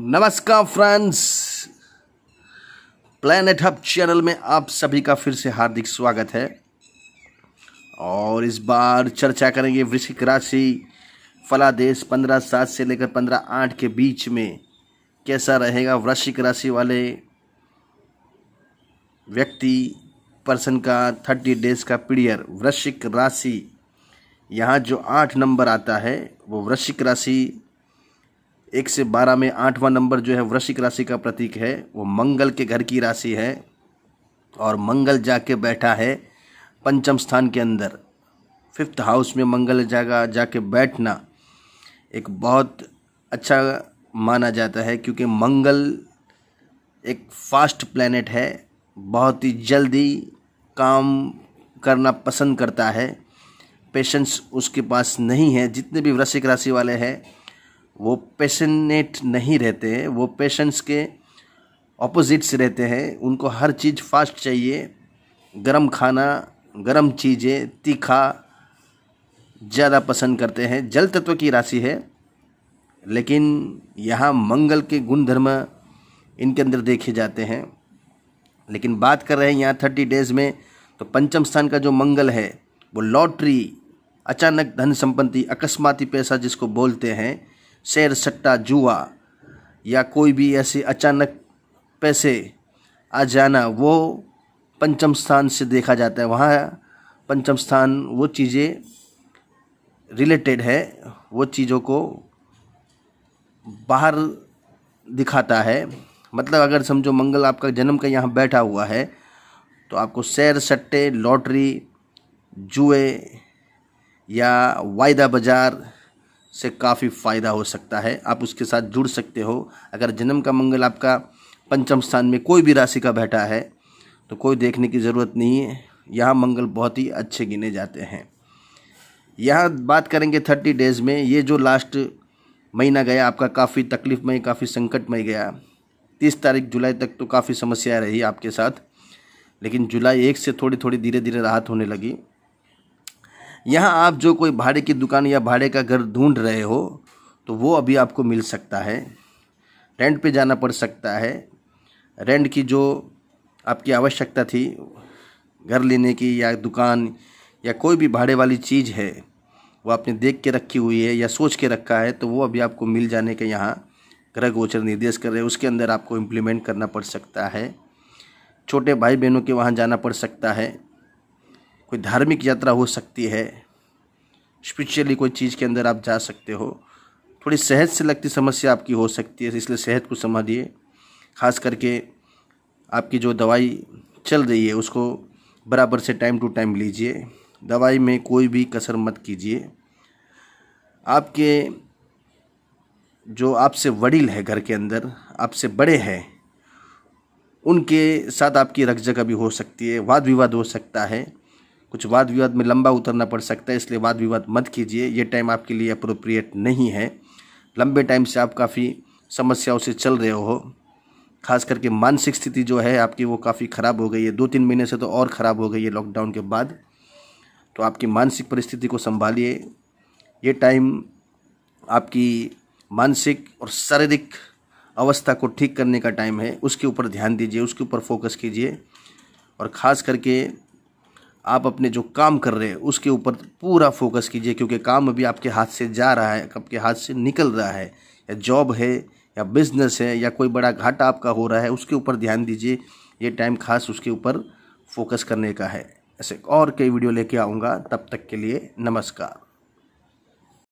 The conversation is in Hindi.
नमस्कार फ्रेंड्स प्लैनेट हब चैनल में आप सभी का फिर से हार्दिक स्वागत है और इस बार चर्चा करेंगे वृश्चिक राशि फलादेश पंद्रह सात से लेकर पंद्रह आठ के बीच में कैसा रहेगा वृश्चिक राशि वाले व्यक्ति पर्सन का थर्टी डेज का पीरियड वृश्चिक राशि यहाँ जो आठ नंबर आता है वो वृश्चिक राशि एक से बारह में आठवां नंबर जो है वृश्चिक राशि का प्रतीक है वो मंगल के घर की राशि है और मंगल जाके बैठा है पंचम स्थान के अंदर फिफ्थ हाउस में मंगल जागा जाके बैठना एक बहुत अच्छा माना जाता है क्योंकि मंगल एक फास्ट प्लैनेट है बहुत ही जल्दी काम करना पसंद करता है पेशेंस उसके पास नहीं है जितने भी वृश्चिक राशि वाले हैं वो पैशनेट नहीं रहते हैं वो पेशेंस के ऑपोजिट्स रहते हैं उनको हर चीज़ फास्ट चाहिए गरम खाना गरम चीज़ें तीखा ज़्यादा पसंद करते हैं जल तत्व की राशि है लेकिन यहाँ मंगल के गुणधर्म इनके अंदर देखे जाते हैं लेकिन बात कर रहे हैं यहाँ थर्टी डेज में तो पंचम स्थान का जो मंगल है वो लॉटरी अचानक धन संपत्ति अकस्माती पैसा जिसको बोलते हैं शेर सट्टा जुआ या कोई भी ऐसे अचानक पैसे आ जाना वो पंचम स्थान से देखा जाता है वहाँ पंचम स्थान वो चीज़ें रिलेटेड है वो चीज़ों को बाहर दिखाता है मतलब अगर समझो मंगल आपका जन्म का यहाँ बैठा हुआ है तो आपको सैर सट्टे लॉटरी जुए या वायदा बाज़ार से काफ़ी फ़ायदा हो सकता है आप उसके साथ जुड़ सकते हो अगर जन्म का मंगल आपका पंचम स्थान में कोई भी राशि का बैठा है तो कोई देखने की ज़रूरत नहीं है यहाँ मंगल बहुत ही अच्छे गिने जाते हैं यहाँ बात करेंगे थर्टी डेज़ में ये जो लास्ट महीना गया आपका काफ़ी तकलीफमय काफ़ी संकटमय गया तीस तारीख जुलाई तक तो काफ़ी समस्या रही आपके साथ लेकिन जुलाई एक से थोड़ी थोड़ी धीरे धीरे राहत होने लगी यहाँ आप जो कोई भाड़े की दुकान या भाड़े का घर ढूंढ रहे हो तो वो अभी आपको मिल सकता है रेंट पे जाना पड़ सकता है रेंट की जो आपकी आवश्यकता थी घर लेने की या दुकान या कोई भी भाड़े वाली चीज़ है वो आपने देख के रखी हुई है या सोच के रखा है तो वो अभी आपको मिल जाने के यहाँ ग्रह गोचर निर्देश कर रहे हैं उसके अंदर आपको इम्प्लीमेंट करना पड़ सकता है छोटे भाई बहनों के वहाँ जाना पड़ सकता है कोई धार्मिक यात्रा हो सकती है स्पिरिचुअली कोई चीज़ के अंदर आप जा सकते हो थोड़ी सेहत से लगती समस्या आपकी हो सकती है इसलिए सेहत को संभालिए खास करके आपकी जो दवाई चल रही है उसको बराबर से टाइम टू टाइम लीजिए दवाई में कोई भी कसर मत कीजिए आपके जो आपसे वड़िल है घर के अंदर आपसे बड़े हैं उनके साथ आपकी जगह भी हो सकती है वाद विवाद हो सकता है कुछ वाद विवाद में लंबा उतरना पड़ सकता है इसलिए वाद विवाद मत कीजिए ये टाइम आपके लिए अप्रोप्रिएट नहीं है लंबे टाइम से आप काफ़ी समस्याओं से चल रहे हो खास करके मानसिक स्थिति जो है आपकी वो काफ़ी ख़राब हो गई है दो तीन महीने से तो और ख़राब हो गई है लॉकडाउन के बाद तो आपकी मानसिक परिस्थिति को संभालिए ये टाइम आपकी मानसिक और शारीरिक अवस्था को ठीक करने का टाइम है उसके ऊपर ध्यान दीजिए उसके ऊपर फोकस कीजिए और ख़ास करके आप अपने जो काम कर रहे हैं उसके ऊपर पूरा फोकस कीजिए क्योंकि काम अभी आपके हाथ से जा रहा है आपके हाथ से निकल रहा है या जॉब है या बिजनेस है या कोई बड़ा घाटा आपका हो रहा है उसके ऊपर ध्यान दीजिए ये टाइम खास उसके ऊपर फोकस करने का है ऐसे और कई वीडियो लेके आऊँगा तब तक के लिए नमस्कार